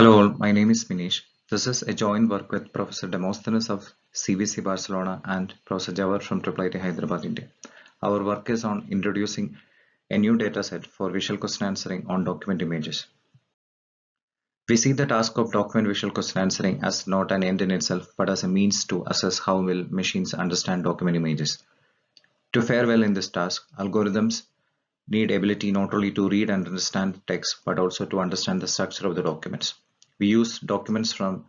Hello my name is Minish. This is a joint work with Professor Demosthenes of CBC Barcelona and Professor Jawar from IIIT Hyderabad, India. Our work is on introducing a new dataset for visual question answering on document images. We see the task of document visual question answering as not an end in itself, but as a means to assess how well machines understand document images. To fare well in this task, algorithms need ability not only to read and understand text, but also to understand the structure of the documents. We use documents from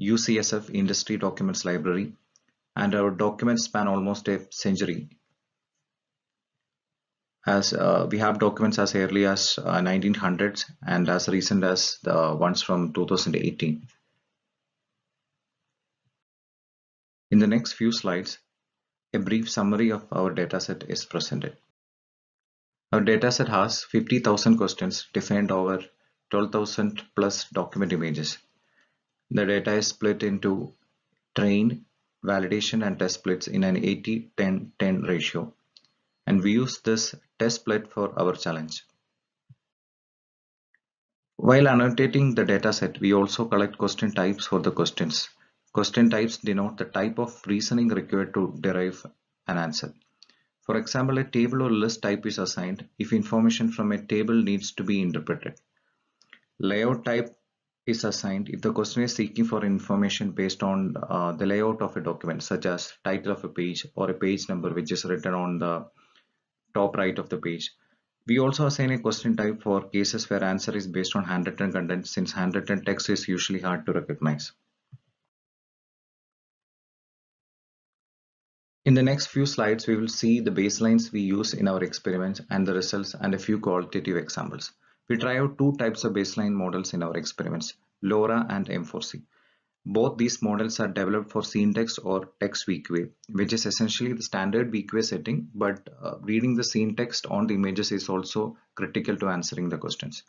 UCSF Industry Documents Library and our documents span almost a century as uh, we have documents as early as uh, 1900s and as recent as the ones from 2018. In the next few slides, a brief summary of our dataset is presented. Our dataset has 50,000 questions defined over 12,000 plus document images. The data is split into train, validation and test splits in an 80-10-10 ratio. And we use this test split for our challenge. While annotating the dataset, we also collect question types for the questions. Question types denote the type of reasoning required to derive an answer. For example, a table or list type is assigned if information from a table needs to be interpreted. Layout type is assigned if the question is seeking for information based on uh, the layout of a document such as title of a page or a page number which is written on the top right of the page. We also assign a question type for cases where answer is based on handwritten content since handwritten text is usually hard to recognize. In the next few slides, we will see the baselines we use in our experiments and the results and a few qualitative examples. We try out two types of baseline models in our experiments, LoRa and M4C. Both these models are developed for syntax or text weak way, which is essentially the standard way setting, but uh, reading the scene text on the images is also critical to answering the questions.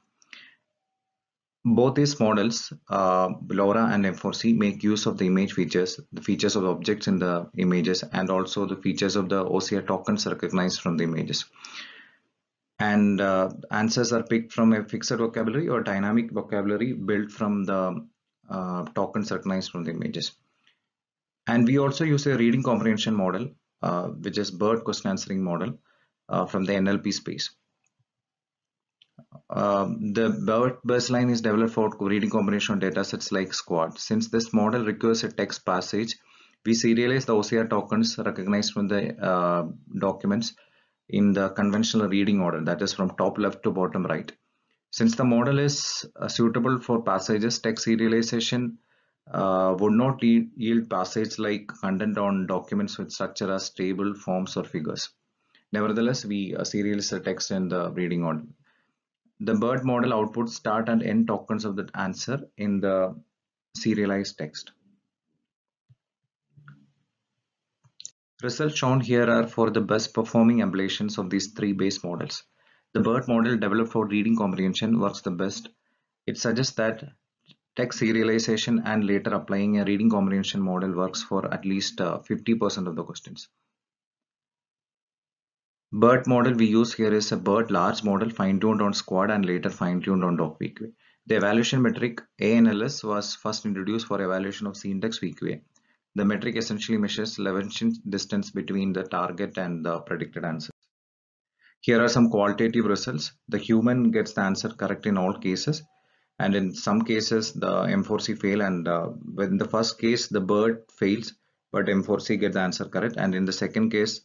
Both these models, uh, LoRa and M4C, make use of the image features, the features of objects in the images, and also the features of the OCR tokens recognized from the images and uh, answers are picked from a fixed vocabulary or dynamic vocabulary built from the uh, tokens recognized from the images. And we also use a reading comprehension model, uh, which is BERT question answering model uh, from the NLP space. Uh, the BERT baseline is developed for reading comprehension datasets like SQUAD. Since this model requires a text passage, we serialize the OCR tokens recognized from the uh, documents in the conventional reading order, that is from top left to bottom right. Since the model is uh, suitable for passages, text serialization uh, would not yield passages like content on documents with structure as table, forms, or figures. Nevertheless, we uh, serialize the text in the reading order. The BERT model outputs start and end tokens of the answer in the serialized text. Results shown here are for the best performing ablations of these three base models. The BERT model developed for reading comprehension works the best. It suggests that text serialization and later applying a reading comprehension model works for at least 50% uh, of the questions. BERT model we use here is a BERT large model fine-tuned on SQUAD and later fine-tuned on DOC The evaluation metric ANLS was first introduced for evaluation of index weequay the metric essentially measures Lagrangian distance between the target and the predicted answer. Here are some qualitative results. The human gets the answer correct in all cases. And in some cases, the M4C fail. And uh, in the first case, the bird fails, but M4C gets the answer correct. And in the second case,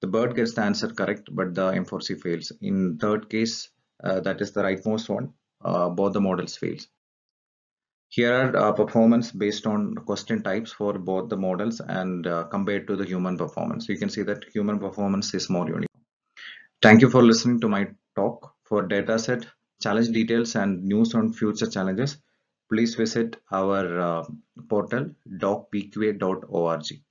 the bird gets the answer correct, but the M4C fails. In third case, uh, that is the rightmost one, uh, both the models fails. Here are uh, performance based on question types for both the models and uh, compared to the human performance. You can see that human performance is more uniform. Thank you for listening to my talk for dataset, challenge details and news on future challenges. Please visit our uh, portal docpqa.org.